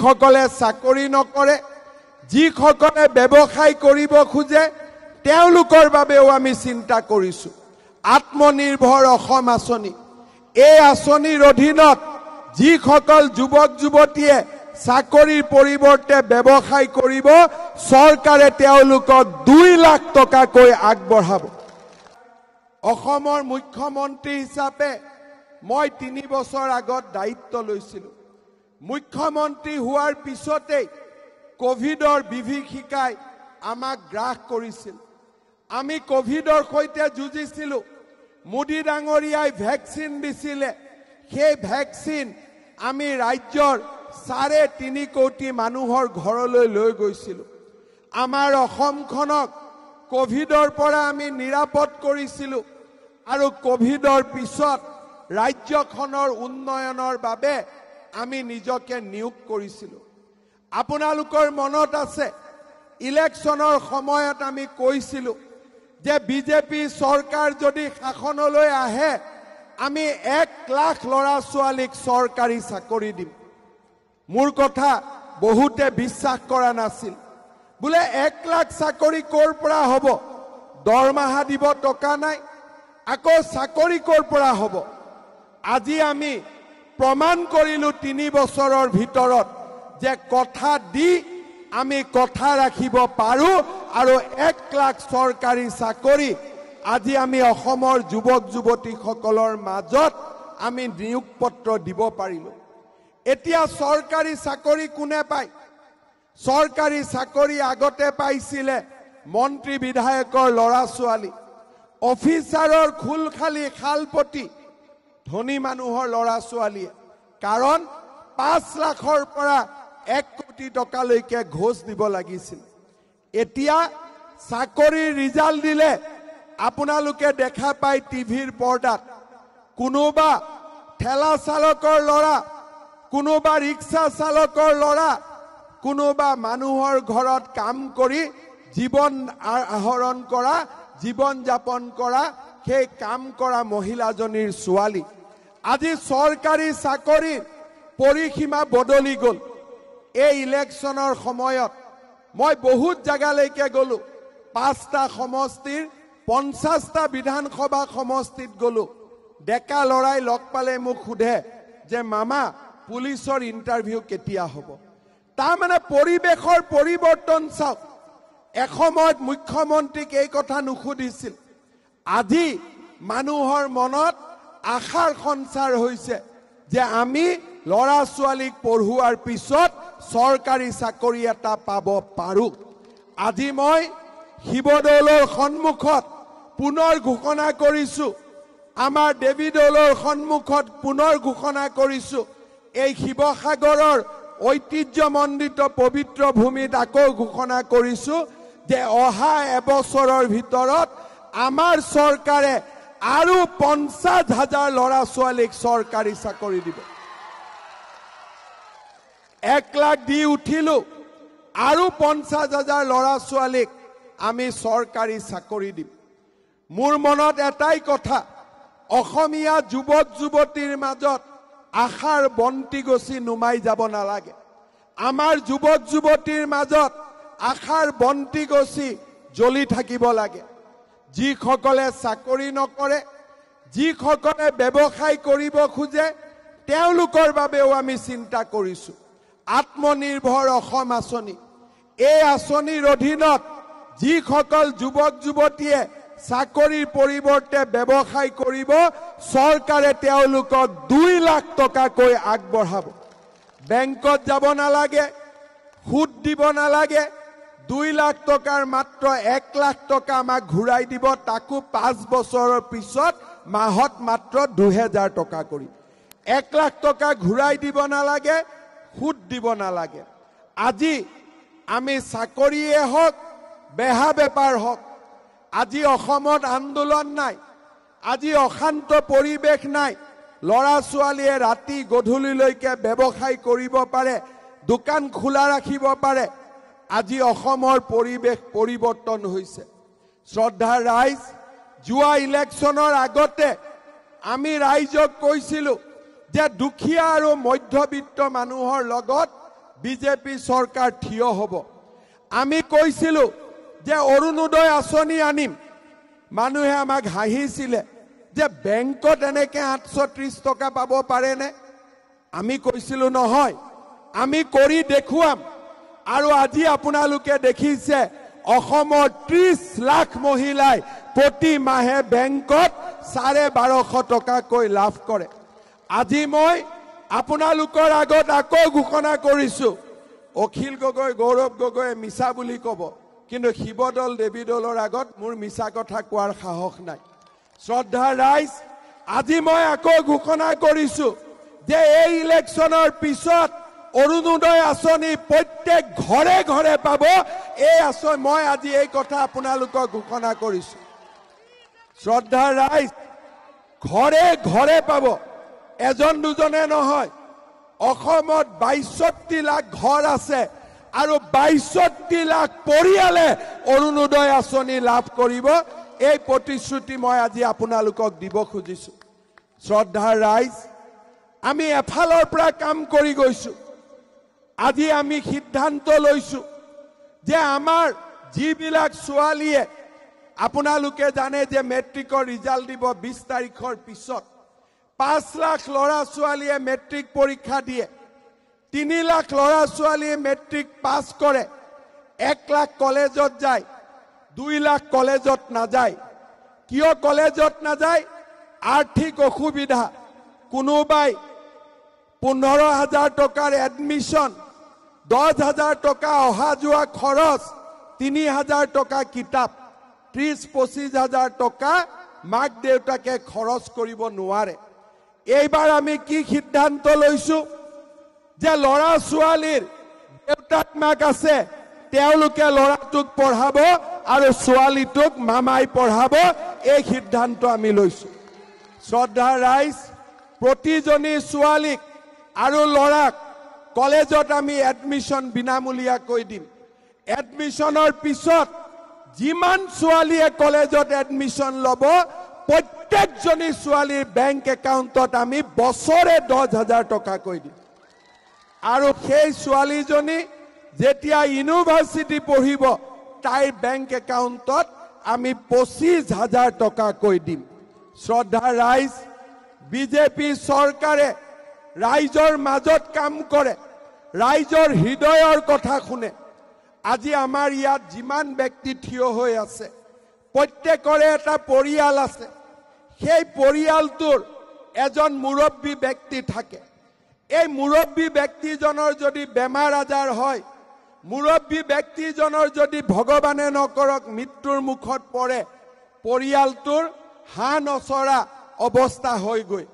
যিসকলে চাকৰি নকৰে যিসকলে ব্যৱসায় কৰিব খোজে তেওঁলোকৰ বাবেও আমি চিন্তা কৰিছো আত্মনিৰ্ভৰ অসম আঁচনি এই আঁচনিৰ অধীনত যিসকল যুৱক যুৱতীয়ে চাকৰিৰ পৰিৱৰ্তে ব্যৱসায় কৰিব চৰকাৰে তেওঁলোকক দুই লাখ টকাকৈ আগবঢ়াব অসমৰ মুখ্যমন্ত্ৰী হিচাপে মই তিনি বছৰ আগত দায়িত্ব লৈছিলোঁ মুখ্যমন্ত্ৰী হোৱাৰ পিছতেই কভিডৰ বিভীষিকাই আমাক গ্ৰাস কৰিছিল আমি কভিডৰ সৈতে যুঁজিছিলোঁ মোদী ডাঙৰীয়াই ভেকচিন দিছিলে সেই ভেকচিন আমি ৰাজ্যৰ চাৰে তিনি কোটি মানুহৰ ঘৰলৈ লৈ গৈছিলোঁ আমাৰ অসমখনক কভিডৰ পৰা আমি নিৰাপদ কৰিছিলোঁ আৰু কভিডৰ পিছত ৰাজ্যখনৰ উন্নয়নৰ বাবে আমি নিজকে নিয়োগ কৰিছিলোঁ আপোনালোকৰ মনত আছে ইলেকশ্যনৰ সময়ত আমি কৈছিলোঁ যে বিজেপি চৰকাৰ যদি শাসনলৈ আহে আমি এক লাখ ল'ৰা ছোৱালীক চৰকাৰী চাকৰি দিম মোৰ কথা বহুতে বিশ্বাস কৰা নাছিল বোলে এক লাখ চাকৰি ক'ৰ পৰা হ'ব দৰমহা দিব টকা নাই আকৌ চাকৰি ক'ৰ পৰা হ'ব আজি আমি প্ৰমাণ কৰিলো তিনি বছৰৰ ভিতৰত যে কথা দি আমি কথা ৰাখিব পাৰো আৰু এক লাখ চৰকাৰী চাকৰি আজি আমি অসমৰ যুৱক যুৱতীসকলৰ মাজত আমি নিয়োগ পত্ৰ দিব পাৰিলো এতিয়া চৰকাৰী চাকৰি কোনে পায় চৰকাৰী চাকৰি আগতে পাইছিলে মন্ত্ৰী বিধায়কৰ ল'ৰা ছোৱালী অফিচাৰৰ খোল খালী খালপতি ধনী মানুহৰ ল'ৰা ছোৱালীয়ে কাৰণ পাঁচ লাখৰ পৰা এক কোটি টকালৈকে ঘোষ দিব লাগিছিল এতিয়া চাকৰিৰ ৰিজাল্ট দিলে আপোনালোকে দেখা পায় টিভিৰ পৰ্দাত কোনোবা ঠেলা চালকৰ ল'ৰা কোনোবা ৰিক্সা চালকৰ ল'ৰা কোনোবা মানুহৰ ঘৰত কাম কৰি জীৱন আহৰণ কৰা জীৱন যাপন কৰা সেই কাম কৰা মহিলাজনীৰ ছোৱালী আজি চৰকাৰী চাকৰিৰ পৰিসীমা বদলি গ'ল এই ইলেকশ্যনৰ সময়ত মই বহুত জেগালৈকে গ'লোঁ পাঁচটা সমষ্টিৰ পঞ্চাছটা বিধানসভা সমষ্টিত গলো ডেকা ল'ৰাই লগ পালে মোক সোধে যে মামা পুলিচৰ ইণ্টাৰভিউ কেতিয়া হ'ব তাৰমানে পৰিৱেশৰ পৰিৱৰ্তন চাওক এসময়ত মুখ্যমন্ত্ৰীক এই কথা নুসুধিছিল আজি মানুহৰ মনত আশাৰ সঞ্চাৰ হৈছে যে আমি ল'ৰা ছোৱালীক পঢ়োৱাৰ পিছত চৰকাৰী চাকৰি এটা পাব পাৰোঁ আজি মই শিৱদৌলৰ সন্মুখত পুনৰ ঘোষণা কৰিছোঁ আমাৰ দেৱী দৌলৰ সন্মুখত পুনৰ ঘোষণা কৰিছোঁ এই শিৱসাগৰৰ ঐতিহ্যমণ্ডিত পবিত্ৰ ভূমিত আকৌ ঘোষণা কৰিছোঁ যে অহা এবছৰৰ ভিতৰত আমাৰ চৰকাৰে আৰু পঞ্চাছ হাজাৰ ল'ৰা ছোৱালীক চৰকাৰী চাকৰি দিব এক লাখ দি উঠিলো আৰু পঞ্চাছ হাজাৰ ল'ৰা ছোৱালীক আমি চৰকাৰী চাকৰি দিম মোৰ মনত এটাই কথা অসমীয়া যুৱক যুৱতীৰ মাজত আশাৰ বন্তি গছি নুমাই যাব নালাগে আমাৰ যুৱক যুৱতীৰ মাজত আশাৰ বন্তি গছি জ্বলি থাকিব লাগে যিসকলে চাকৰি নকৰে যিসকলে ব্যৱসায় কৰিব খোজে তেওঁলোকৰ বাবেও আমি চিন্তা কৰিছোঁ আত্মনিৰ্ভৰ অসম আঁচনি এই আঁচনিৰ অধীনত যিসকল যুৱক যুৱতীয়ে চাকৰিৰ পৰিৱৰ্তে ব্যৱসায় কৰিব চৰকাৰে তেওঁলোকক দুই লাখ টকাকৈ আগবঢ়াব বেংকত যাব নালাগে সুত দিব নালাগে দুই লাখ টকাৰ মাত্ৰ এক লাখ টকা আমাক ঘূৰাই দিব তাকো পাঁচ বছৰৰ পিছত মাহত মাত্ৰ দুহেজাৰ টকা কৰি এক লাখ টকা ঘূৰাই দিব নালাগে সুত দিব নালাগে আজি আমি চাকৰিয়ে হওক বেহা বেপাৰ হওক আজি অসমত আন্দোলন নাই আজি অশান্ত পৰিৱেশ নাই ল'ৰা ছোৱালীয়ে ৰাতি গধূলিলৈকে ব্যৱসায় কৰিব পাৰে দোকান খোলা ৰাখিব পাৰে আজি অসমৰ পৰিৱেশ পৰিৱৰ্তন হৈছে শ্ৰদ্ধা ৰাইজ যোৱা ইলেকশ্যনৰ আগতে আমি ৰাইজক কৈছিলোঁ যে দুখীয়া আৰু মধ্যবিত্ত মানুহৰ লগত বিজেপি চৰকাৰ থিয় হ'ব আমি কৈছিলোঁ যে অৰুণোদয় আঁচনি আনিম মানুহে আমাক হাঁহিছিলে যে বেংকত এনেকৈ আঠশ ত্ৰিছ টকা পাব পাৰেনে আমি কৈছিলোঁ নহয় আমি কৰি দেখুৱাম আৰু আজি আপোনালোকে দেখিছে অসমৰ ত্ৰিশ লাখ মহিলাই প্ৰতি মাহে বেংকত চাৰে বাৰশ টকাকৈ লাভ কৰে আজি মই আপোনালোকৰ আগত আকৌ ঘোষণা কৰিছো অখিল গগৈ গৌৰৱ গগৈয়ে মিছা বুলি ক'ব কিন্তু শিৱদৌল দেৱী দলৰ আগত মোৰ মিছা কথা কোৱাৰ সাহস নাই শ্ৰদ্ধা ৰাইজ আজি মই আকৌ ঘোষণা কৰিছো যে এই ইলেকশ্যনৰ পিছত অৰুণোদয় আঁচনি প্ৰত্যেক ঘৰে ঘৰে পাব এই আঁচনি মই আজি এই কথা আপোনালোকক ঘোষণা কৰিছো শ্ৰদ্ধা ৰাইজ ঘৰে ঘৰে পাব এজন দুজনে নহয় অসমত বাইষট্টি লাখ ঘৰ আছে আৰু বাইষট্টি লাখ পৰিয়ালে অৰুণোদয় আঁচনি লাভ কৰিব এই প্ৰতিশ্ৰুতি মই আজি আপোনালোকক দিব খুজিছো শ্ৰদ্ধা ৰাইজ আমি এফালৰ পৰা কাম কৰি গৈছোঁ আজি আমি সিদ্ধান্ত লৈছো যে আমাৰ যিবিলাক ছোৱালীয়ে আপোনালোকে জানে যে মেট্ৰিকৰ ৰিজাল্ট দিব বিছ তাৰিখৰ পিছত পাঁচ লাখ ল'ৰা ছোৱালীয়ে মেট্ৰিক পৰীক্ষা দিয়ে তিনি লাখ ল'ৰা ছোৱালীয়ে মেট্ৰিক পাছ কৰে এক লাখ কলেজত যায় দুই লাখ কলেজত নাযায় কিয় কলেজত নাযায় আৰ্থিক অসুবিধা কোনোবাই পোন্ধৰ হাজাৰ টকাৰ এডমিশ্যন দহ হাজাৰ টকা অহা যোৱা খৰচ তিনি হাজাৰ টকা কিতাপ ত্ৰিশ পঁচিছ হাজাৰ টকা মাক দেউতাকে খৰচ কৰিব নোৱাৰে এইবাৰ আমি কি সিদ্ধান্ত লৈছো যে ল'ৰা ছোৱালীৰ দেউতাক মাক আছে তেওঁলোকে ল'ৰাটোক পঢ়াব আৰু ছোৱালীটোক মামাই পঢ়াব এই সিদ্ধান্ত আমি লৈছো শ্ৰদ্ধা ৰাইজ প্ৰতিজনী ছোৱালীক আৰু ল'ৰাক কলেজত আমি এডমিশ্যন বিনামূলীয়াকৈ দিম এডমিশ্যনৰ পিছত যিমান ছোৱালীয়ে কলেজত এডমিশ্যন ল'ব প্ৰত্যেকজনী ছোৱালীৰ বেংক একাউণ্টত আমি বছৰে দহ হাজাৰ টকাকৈ দিম আৰু সেই ছোৱালীজনী যেতিয়া ইউনিভাৰ্চিটি পঢ়িব তাইৰ বেংক একাউণ্টত আমি পঁচিছ হাজাৰ টকাকৈ দিম শ্ৰদ্ধা ৰাইজ বিজেপি চৰকাৰে ৰাইজৰ মাজত কাম কৰে ৰাইজৰ হৃদয়ৰ কথা শুনে আজি আমাৰ ইয়াত যিমান ব্যক্তি থিয় হৈ আছে প্ৰত্যেকৰে এটা পৰিয়াল আছে সেই পৰিয়ালটোৰ এজন মুৰব্বী ব্যক্তি থাকে এই মুৰব্বী ব্যক্তিজনৰ যদি বেমাৰ আজাৰ হয় মুৰব্বী ব্যক্তিজনৰ যদি ভগৱানে নকৰক মৃত্যুৰ মুখত পৰে পৰিয়ালটোৰ হা নচৰা অৱস্থা হৈ গৈ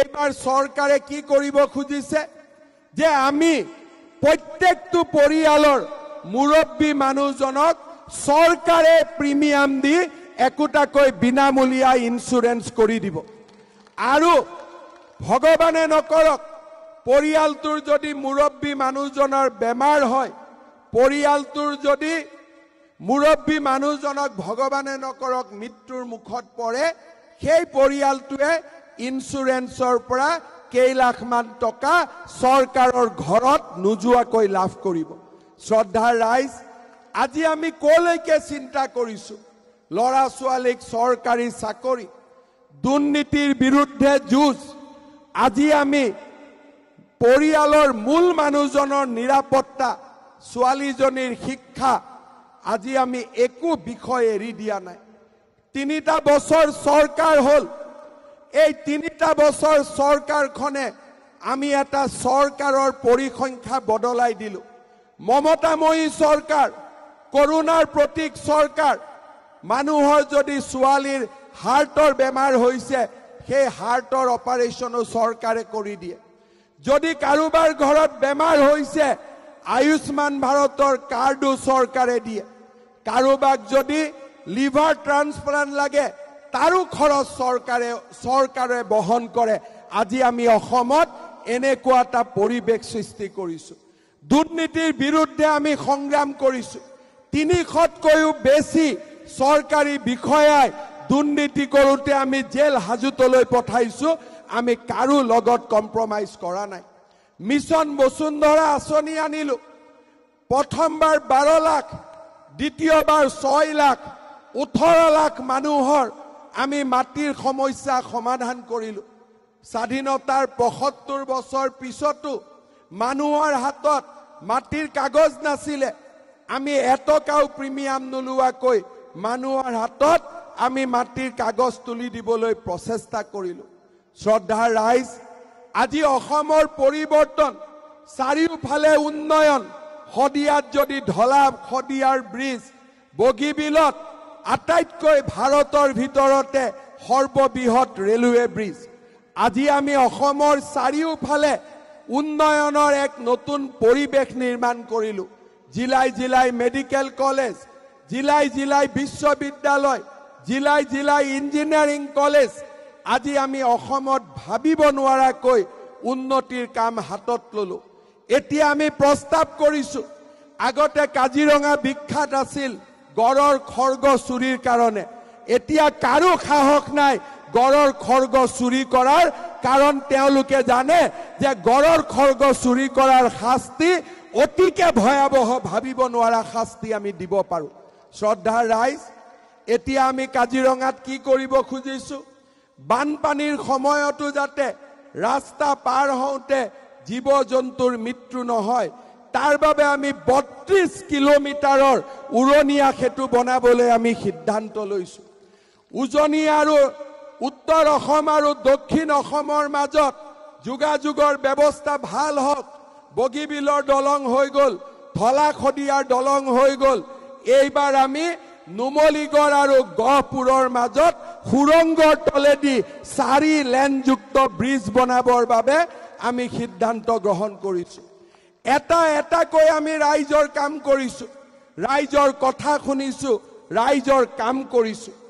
এইবাৰ চৰকাৰে কি কৰিব খুজিছে যে আমি প্ৰত্যেকটো পৰিয়ালৰ মুৰব্বী মানুহজনক চৰকাৰে প্ৰিমিয়াম দি একোটাকৈ বিনামূলীয়া ইঞ্চুৰেঞ্চ কৰি দিব আৰু ভগৱানে নকৰক পৰিয়ালটোৰ যদি মুৰব্বী মানুহজনৰ বেমাৰ হয় পৰিয়ালটোৰ যদি মুৰব্বী মানুহজনক ভগৱানে নকৰক মৃত্যুৰ মুখত পৰে সেই পৰিয়ালটোৱে ইঞ্চুৰেঞ্চৰ পৰা কেইলাখমান টকা চৰকাৰৰ ঘৰত নোযোৱাকৈ লাভ কৰিব শ্ৰদ্ধা ৰাইজ আজি আমি কলৈকে চিন্তা কৰিছো ল'ৰা ছোৱালীক চৰকাৰী চাকৰি দুৰ্নীতিৰ বিৰুদ্ধে যুঁজ আজি আমি পৰিয়ালৰ মূল মানুহজনৰ নিৰাপত্তা ছোৱালীজনীৰ শিক্ষা আজি আমি একো বিষয় এৰি দিয়া নাই তিনিটা বছৰ চৰকাৰ হ'ল এই তিনিটা বছৰ চৰকাৰখনে আমি এটা চৰকাৰৰ পৰিসংখ্যা বদলাই দিলোঁ মমতাময়ী চৰকাৰ কৰোণাৰ প্ৰতীক চৰকাৰ মানুহৰ যদি ছোৱালীৰ হাৰ্টৰ বেমাৰ হৈছে সেই হাৰ্টৰ অপাৰেশ্যনো চৰকাৰে কৰি দিয়ে যদি কাৰোবাৰ ঘৰত বেমাৰ হৈছে আয়ুষ্মান ভাৰতৰ কাৰ্ডো চৰকাৰে দিয়ে কাৰোবাক যদি লিভাৰ ট্ৰান্সপ্লাণ্ট লাগে তাৰো খৰচ চৰকাৰে চৰকাৰে বহন কৰে আজি আমি অসমত এনেকুৱা এটা পৰিৱেশ সৃষ্টি কৰিছোঁ দুৰ্নীতিৰ বিৰুদ্ধে আমি সংগ্ৰাম কৰিছোঁ তিনিশতকৈও বেছি চৰকাৰী বিষয়াই দুৰ্নীতি কৰতে আমি জেল হাজোতলৈ পঠাইছোঁ আমি কাৰো লগত কম্প্ৰমাইজ কৰা নাই মিছন বসুন্ধৰা আঁচনি আনিল প্ৰথমবাৰ বাৰ লাখ দ্বিতীয়বাৰ ছয় লাখ ওঠৰ লাখ মানুহৰ আমি মাটিৰ সমস্যা সমাধান কৰিলো স্বাধীনতাৰ পঁয়সত্তৰ বছৰ পিছতো মানুহৰ হাতত মাটিৰ কাগজ নাছিলে আমি এটকাও প্ৰিমিয়াম নোলোৱাকৈ মানুহৰ হাতত আমি মাটিৰ কাগজ তুলি দিবলৈ প্ৰচেষ্টা কৰিলো শ্ৰদ্ধা ৰাইজ আজি অসমৰ পৰিৱৰ্তন চাৰিওফালে উন্নয়ন শদিয়াত যদি ঢলা শদিয়াৰ ব্ৰিজ বগীবিলত আটাইতকৈ ভাৰতৰ ভিতৰতে সৰ্ববৃহৎ ৰেলৱে ব্ৰিজ আজি আমি অসমৰ চাৰিওফালে উন্নয়নৰ এক নতুন পৰিৱেশ নিৰ্মাণ কৰিলোঁ জিলাই জিলাই মেডিকেল কলেজ জিলাই জিলাই বিশ্ববিদ্যালয় জিলাই জিলাই ইঞ্জিনিয়াৰিং কলেজ আজি আমি অসমত ভাবিব নোৱাৰাকৈ উন্নতিৰ কাম হাতত ললোঁ এতিয়া আমি প্ৰস্তাৱ কৰিছোঁ আগতে কাজিৰঙা বিখ্যাত আছিল গড়ৰ খৰ্গ চুৰিৰ কাৰণে এতিয়া কাৰো সাহস নাই গড়ৰ খৰ্গ চুৰি কৰাৰ কাৰণ তেওঁলোকে জানে যে গড়ৰ খৰ্গ চুৰি কৰাৰ শাস্তি অতিকে ভয়াৱহ ভাবিব নোৱাৰা শাস্তি আমি দিব পাৰোঁ শ্ৰদ্ধাৰ ৰাইজ এতিয়া আমি কাজিৰঙাত কি কৰিব খুজিছোঁ বানপানীৰ সময়তো যাতে ৰাস্তা পাৰ হওঁতে জীৱ জন্তুৰ মৃত্যু নহয় তাৰ বাবে আমি বত্ৰিছ কিলোমিটাৰৰ উৰণীয়া সেতু বনাবলৈ আমি সিদ্ধান্ত লৈছোঁ উজনি আৰু উত্তৰ অসম আৰু দক্ষিণ অসমৰ মাজত যোগাযোগৰ ব্যৱস্থা ভাল হওক বগীবিলৰ দলং হৈ গ'ল ধলাখদিয়াৰ দলং হৈ গ'ল এইবাৰ আমি নুমলীগড় আৰু গহপুৰৰ মাজত সুৰংগৰ তলেদি চাৰি লেনযুক্ত ব্ৰিজ বনাবৰ বাবে আমি সিদ্ধান্ত গ্ৰহণ কৰিছোঁ এটা এটাকৈ আমি ৰাইজৰ কাম কৰিছোঁ ৰাইজৰ কথা শুনিছোঁ ৰাইজৰ কাম কৰিছোঁ